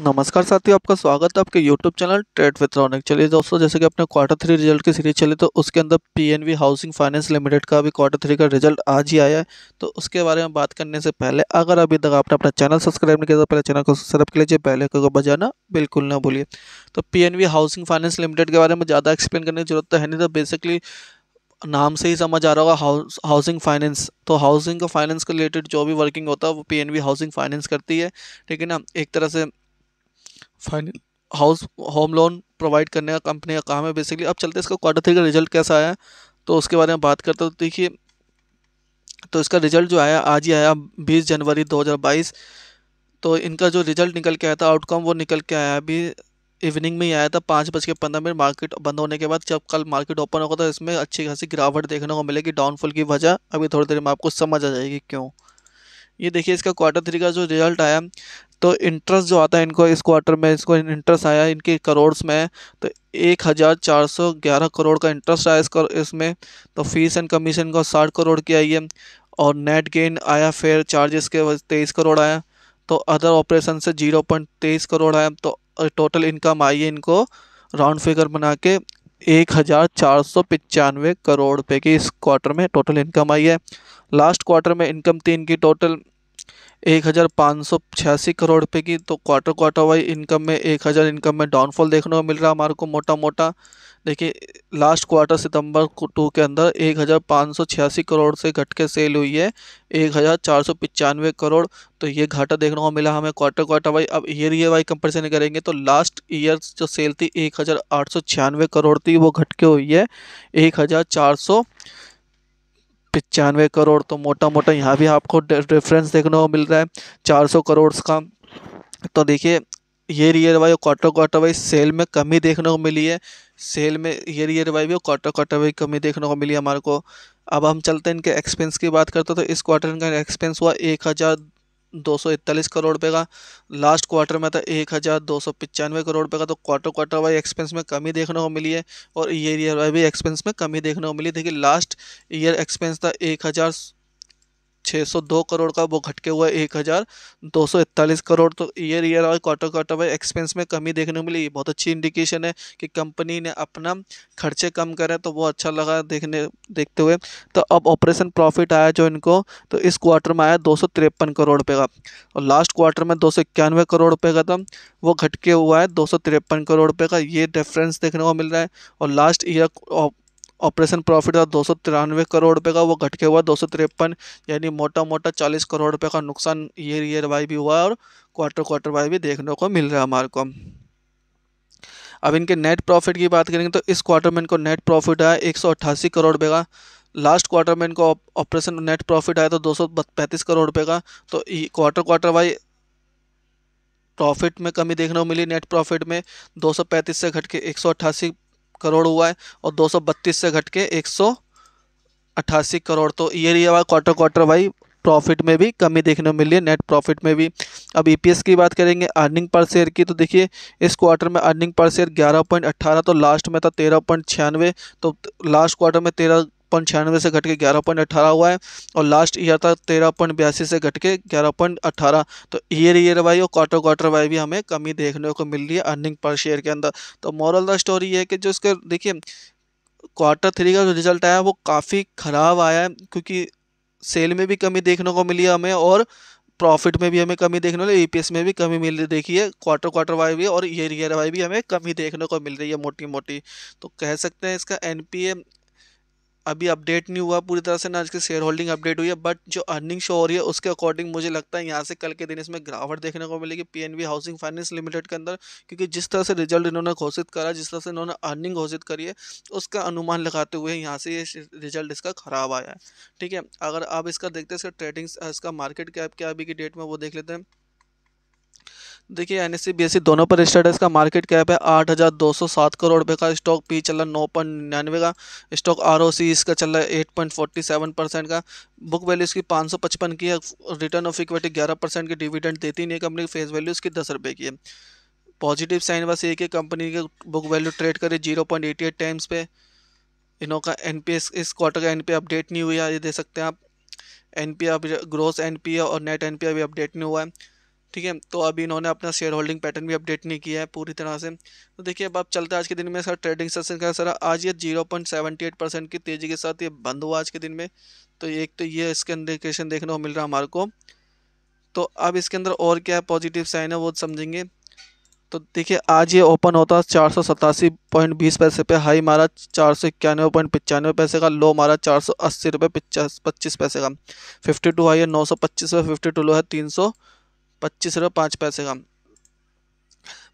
नमस्कार साथियों आपका स्वागत है आपके YouTube चैनल ट्रेड विथ्रॉनिक चलिए दोस्तों जैसे कि अपने क्वार्टर थ्री रिजल्ट की सीरीज चली तो उसके अंदर वी हाउसिंग फाइनेंस लिमिटेड का अभी क्वार्टर थ्री का रिजल्ट आज ही आया है तो उसके बारे में बात करने से पहले अगर अभी तक आपने अपना चैनल सब्सक्राइब नहीं किया तो पहले चैनल को सब्सक्राइब कर लीजिए पहले को बजाना बिल्कुल ना भूलिए तो पी हाउसिंग फाइनेंस लिमिटेड के बारे में ज़्यादा एक्सप्लेन करने की जरूरत तो है नहीं तो बेसिकली नाम से ही समझ आ रहा होगा हाउस हाउसिंग फाइनेंस तो हाउसिंग का फाइनेंस के रिलेटेड जो भी वर्किंग होता है वो वी हाउसिंग फाइनेंस करती है ठीक है ना एक तरह से final house home loan provide करने का कंपनी का काम है बेसिकली अब चलते इसका क्वार्टर थ्री का रिजल्ट कैसा आया तो उसके बारे में बात करते तो देखिए तो इसका रिजल्ट जो आया आज ही आया 20 जनवरी 2022 तो इनका जो रिजल्ट निकल के आया था आउटकम वो निकल के आया अभी इवनिंग में ही आया था पाँच बज के पंद्रह मिनट मार्केट बंद होने के बाद जब कल मार्केट ओपन होगा तो इसमें अच्छी खासी गिरावट देखने को मिलेगी डाउनफॉल की वजह अभी थोड़ी देर में आपको समझ आ जाएगी क्यों ये देखिए इसका क्वार्टर थ्री का जो रिजल्ट आया तो इंटरेस्ट जो आता है इनको इस क्वार्टर में इसको इंटरेस्ट आया इनके करोड़ में तो एक हज़ार चार सौ ग्यारह करोड़ का इंटरेस्ट आया इसका इसमें तो फीस एंड कमीशन का साठ करोड़ की आई है और नेट गेन आया फेयर चार्जेस के तेईस करोड़ आया तो अदर ऑपरेशन से जीरो पॉइंट तेईस करोड़ आया तो टोटल इनकम आई है इनको राउंड फिगर बना के एक हज़ार चार सौ पचानवे करोड़ रुपये की इस क्वार्टर में टोटल इनकम आई है लास्ट क्वार्टर में इनकम थी इनकी टोटल एक हज़ार पाँच सौ छियासी करोड़ रुपये की तो क्वार्टर क्वार्टर वाइज इनकम में एक हज़ार इनकम में डाउनफॉल देखने को मिल रहा है हमारे को मोटा मोटा देखिए लास्ट क्वार्टर सितंबर टू के अंदर एक हज़ार पाँच सौ छियासी करोड़ से घट के सेल हुई है एक हज़ार चार सौ पचानवे करोड़ तो ये घाटा देखने को मिला हमें क्वार्टर क्वार्टर वाइज अब ईयर ईयर वाई कंपेरिजन करेंगे तो लास्ट ईयर जो सेल थी एक हज़ार आठ सौ छियानवे करोड़ थी वो घट के हुई है एक हज़ार चार सौ पचानवे करोड़ तो मोटा मोटा यहाँ भी आपको डिफरेंस देखने को मिल रहा है चार सौ करोड़ का तो देखिए year year wise quarter quarter wise sale में कमी देखने को मिली है सेल में ईयर ईयर वाइज और क्वार्टर क्वार्टर वाइज कमी देखने को मिली है हमारे को अब हम चलते हैं इनके एक्सपेंस की बात करते हैं तो इस क्वार्टर इनका एक्सपेंस हुआ एक हज़ार दो सौ इकतालीस करोड़ रुपये का लास्ट क्वार्टर में था एक हज़ार दो सौ पचानवे करोड़ रुपये का तो क्वार्टर क्वार्टर वाई एक्सपेंस में कमी देखने को मिली है और ईयर ईयर वाई भी एक्सपेंस में कमी देखने को मिली देखिए लास्ट ईयर एक्सपेंस था एक हज़ार 602 करोड़ का वो घटके हुआ हुआ एक हज़ार दो सौ इकतालीस करोड़ तो ईयर ईयर और क्वार्टर क्वार्टर में एक्सपेंस में कमी देखने को मिली बहुत अच्छी इंडिकेशन है कि कंपनी ने अपना खर्चे कम करें तो वो अच्छा लगा देखने देखते हुए तो अब ऑपरेशन प्रॉफिट आया जो इनको तो इस क्वार्टर में आया दो करोड़ रुपये का और लास्ट क्वार्टर में दो करोड़ रुपये का था वो घटके हुआ है दो करोड़ रुपये का ये डिफरेंस देखने को मिल रहा है और लास्ट ईयर ऑपरेशन प्रॉफिट था दो करोड़ रुपये का वो घट के हुआ दो यानी मोटा मोटा चालीस करोड़ रुपये का नुकसान ईयर ईयर वाई भी हुआ और क्वार्टर क्वार्टर वाई भी देखने को मिल रहा है हमारे को अब इनके नेट प्रॉफिट की बात करेंगे तो इस क्वार्टर में इनको नेट प्रॉफिट आया एक करोड़ रुपये का लास्ट क्वार्टर में इनको ऑपरेशन नेट प्रॉफिट आया तो दो करोड़ रुपये का तो क्वार्टर क्वार्टर वाई प्रॉफिट में कमी देखने को मिली नेट प्रॉफिट में 235 से घट के एक करोड़ हुआ है और 232 से घट के एक करोड़ तो ये रही हमारा क्वार्टर क्वार्टर वाई प्रॉफिट में भी कमी देखने को मिली है नेट प्रॉफिट में भी अब ईपीएस e की बात करेंगे अर्निंग पर शेयर की तो देखिए इस क्वार्टर में अर्निंग पर शेयर 11.18 तो लास्ट में था 13.96 तो लास्ट क्वार्टर में तेरह पॉइंट छियानवे से घट के ग्यारह पॉइंट अट्ठारह हुआ है और लास्ट ईयर था तेरह पॉइंट बयासी से घट के ग्यारह पॉइंट अट्ठारह तो ईयर ईयर वाई और क्वार्टर क्वार्टर वाई भी हमें कमी देखने को मिल रही है अर्निंग पर शेयर के अंदर तो मॉरल द स्टोरी ये है कि जो इसके देखिए क्वार्टर थ्री का जो रिजल्ट आया वो काफ़ी ख़राब आया है क्योंकि सेल में भी कमी देखने को मिली है हमें और प्रॉफिट में भी हमें कमी देखने मिली ईपीएस e में भी कमी मिल रही देखी है क्वार्टर क्वार्टर वाई भी और ईयर ईयर वाई भी हमें कमी देखने को मिल रही है मोटी मोटी तो कह सकते हैं इसका एनपीए अभी अपडेट नहीं हुआ पूरी तरह से ना इसकी शेयर होल्डिंग अपडेट हुई है बट जो अर्निंग शो हो रही है उसके अकॉर्डिंग मुझे लगता है यहाँ से कल के दिन इसमें गिरावट देखने को मिलेगी पीएनबी हाउसिंग फाइनेंस लिमिटेड के अंदर क्योंकि जिस तरह से रिजल्ट इन्होंने घोषित करा जिस तरह से इन्होंने अर्निंग घोषित करी है उसका अनुमान लगाते हुए यहाँ से ये यह रिजल्ट इसका ख़राब आया है ठीक है अगर आप इसका देखते हैं इसका ट्रेडिंग इसका मार्केट कैप क्या अभी की डेट में वो देख लेते हैं देखिए एन एस सी दोनों पर स्टेटस का मार्केट कैप है आठ हज़ार दो सौ सात करोड़ रुपये का स्टॉक पी चल रहा है नौ पॉइंट निन्यानवे का स्टॉक आर ओ सी इसका चल रहा है eight point forty seven percent का बुक वैल्यू इसकी पाँच सौ पचपन की है रिटर्न ऑफ इक्विटी ग्यारह परसेंट की डिविडेंड देती नहीं है कंपनी फेस वैल्यू इसकी दस रुपये की है पॉजिटिव साइन बस एक कि कंपनी की बुक वैल्यू ट्रेड करे zero point eighty eight times पे इनो का एन पी एस इस क्वार्टर का एन पी अपडेट नहीं हुआ ये दे सकते हैं आप N P growth N P और नेट एन पी अभी अपडेट नहीं हुआ है ठीक है तो अभी इन्होंने अपना शेयर होल्डिंग पैटर्न भी अपडेट नहीं किया है पूरी तरह से तो देखिए अब आप चलते हैं आज के दिन में सर ट्रेडिंग सेशन का सर आज ये zero point seventy eight percent की तेज़ी के साथ ये बंद हुआ आज के दिन में तो एक तो ये इसके इंडिकेशन देखने को मिल रहा है हमारे को तो अब इसके अंदर और क्या पॉजिटिव साइन है वो समझेंगे तो देखिए आज ये ओपन होता चार सौ सतासी पॉइंट बीस पैसे पे हाई मारा चार सौ इक्यानवे पॉइंट पचानवे पैसे का लो मारा चार सौ अस्सी रुपये पच्चीस पैसे का फिफ्टी टू हाई है नौ सौ पच्चीस रुपये फिफ्टी टू लो है तीन सौ पच्चीस रुपये पाँच पैसे का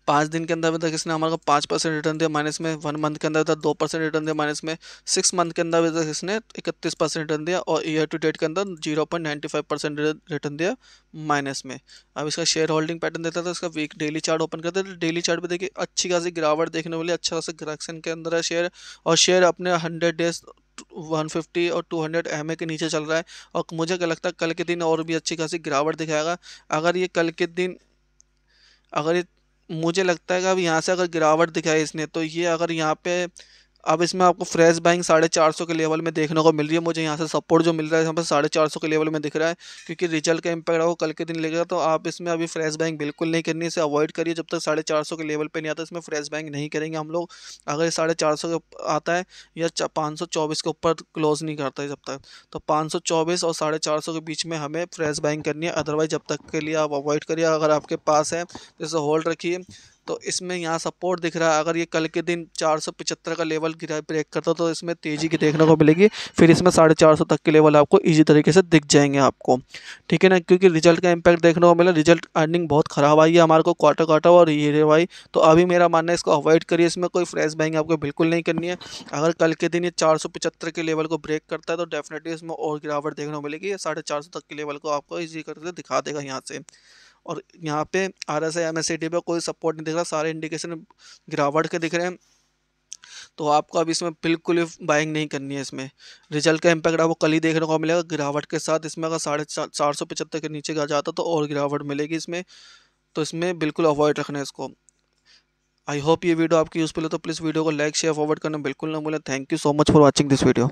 पाँच दिन के अंदर भी था किसने हमारे को पाँच परसेंट रिटर्न दिया माइनस में वन मंथ के अंदर था दो परसेंट रिटर्न दिया माइनस में सिक्स मंथ के अंदर भी था किसने इकतीस परसेंट रिटर्न दिया और ईयर टू डेट के अंदर zero point ninety five percent return दिया माइनस में अब इसका शेयर होल्डिंग पैटर्न देता था इसका वीक डेली चार्ट ओपन करते थे डेली चार्ट भी देखिए अच्छी खासी गिरावट देखने वाली अच्छा खासा ग्रैक्शन के अंदर है शेयर और शेयर अपने हंड्रेड डेज 150 और 200 एम के नीचे चल रहा है और मुझे क्या लगता है कल के दिन और भी अच्छी खासी गिरावट दिखाएगा अगर ये कल के दिन अगर ये मुझे लगता है कि अब यहाँ से अगर गिरावट दिखाई इसने तो ये अगर यहाँ पे अब इसमें आपको फ्रेश बाइंग साढ़े चार सौ के लेवल में देखने को मिल रही है मुझे यहाँ से सपोर्ट जो मिल रहा है यहाँ पर साढ़े चार सौ के लेवल में दिख रहा है क्योंकि रिजल्ट का इम्पैक्ट वो कल के दिन लेगा तो आप इसमें अभी फ्रेश बाइंग बिल्कुल नहीं करनी इसे अवॉइड करिए जब तक साढ़े चार सौ के लेवल पर नहीं आता इसमें फ्रेश बाइंग नहीं करेंगे हम लोग अगर साढ़े चार सौ आता है या पाँच सौ चौबीस के ऊपर क्लोज नहीं करता है जब तक तो पाँच सौ चौबीस और साढ़े चार सौ के बीच में हमें फ्रेश बाइंग करनी है अदरवाइज जब तक के लिए आप अवॉइड करिए अगर आपके पास है जैसे तो होल्ड रखिए तो इसमें यहाँ सपोर्ट दिख रहा है अगर ये कल के दिन चार का लेवल गिरा ब्रेक करता तो इसमें तेज़ी की देखने को मिलेगी फिर इसमें साढ़े चार सौ तक के लेवल आपको ईजी तरीके से दिख जाएंगे आपको ठीक है ना क्योंकि रिजल्ट का इम्पैक्ट देखने को मिला रिजल्ट अर्निंग बहुत ख़राब आई है हमारे को क्वार्टर क्वार्टर और ये रे भाई तो अभी मेरा मानना है इसको अवॉइड करिए इसमें कोई फ्रेश बाइंग आपको बिल्कुल नहीं करनी है अगर कल के दिन ये चार के लेवल को ब्रेक करता है तो डेफिनेटली इसमें और गिरावट देखने को मिलेगी साढ़े चार तक के लेवल को आपको ईजी करके दिखा देगा यहाँ से और यहाँ पे R S I M S C T पर कोई सपोर्ट नहीं दिख रहा सारे इंडिकेशन गिरावट के दिख रहे हैं तो आपको अब इसमें बिल्कुल बाइंग नहीं करनी है इसमें रिजल्ट का इम्पैक्ट आपको कल ही देखने को मिलेगा गिरावट के साथ इसमें अगर साढ़े चार चार सौ पचहत्तर के नीचे जाता तो और गिरावट मिलेगी इसमें तो इसमें बिल्कुल अवॉइड रखना है इसको आई होप ये वीडियो आपकी यूज़फुल है तो प्लीज़ वीडियो को लाइक शेयर फॉरवर्ड करना बिल्कुल ना बोले thank you so much for watching this video